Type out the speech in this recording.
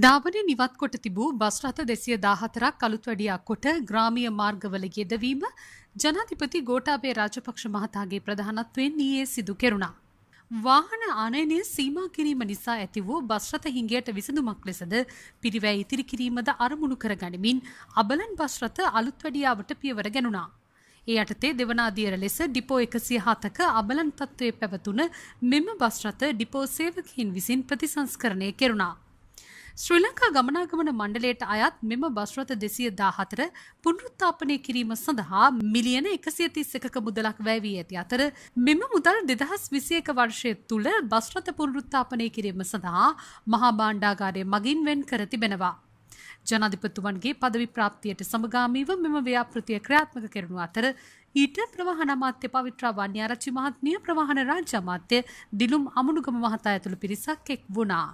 ධාවනය නිවත් කොට තිබූ බස් රථ දෙසිය දාහතරක් අලුත් වැඩියක් කොට ග්‍රාමිය මාර්ගවල යෙදවීම ජනාධිපති ගෝටාබේ රාජපක්ෂ මහතාගේ ප්‍රධානත්වයෙන් නයේ සිදු කෙරුණා. වාහන ආනයනය සීමා කිරීම නිසා ඇති වූ බස්රථ හිංගයට විසඳුමක් ලෙසද පිරිවැය ඉතිරි කිරීමද අරමුණු කර ගනිමින් අබලන් බස්රථ අලුත් වැඩියාවට පියවර ගැනුණා. ඒ යටතේ දෙවනාදියර ලෙස ඩිපෝ එකසිය හතක අබලන් තත්ත්වය පැවතුන මෙම බස්රථ ඩිපෝ සේවකහින් විසින් ප්‍රතිසංස්කරණය කෙරුණා. ශ්‍රී ලංකා ගමනාගමන මණ්ඩලයට අයත් මෙම බස්රථ දෙසිය දාහතර පුනරුත්තාපනය කිරීම සඳහා මිලියන එකසිය තිස්සක මුදලක් වැවී ඇති අතර මෙම මුදල් දෙදහස් විසියක වර්ෂය තුළ බස්රථ පුනරුත්තාපනය කිරීම සඳහා මහා බාණ්ඩාගාරය මගින් වෙන් කර තිබෙනවා. ජනාධිපතුවන්ගේ පදවි ප්‍රාප්තියට සමගාමීව මෙම ව්‍යාපෘතිය ක්‍රියාත්මක කරනු අතර ඊට ප්‍රවාහන අමාත්‍ය පවිත්‍ර වන්‍යාරච්චි මහත්මිය ප්‍රවාහන රාජ්‍ය අමාත්‍ය දිලුම් අමුණුගම මහතා ඇතුළු පිරිසක් එක් වුණා.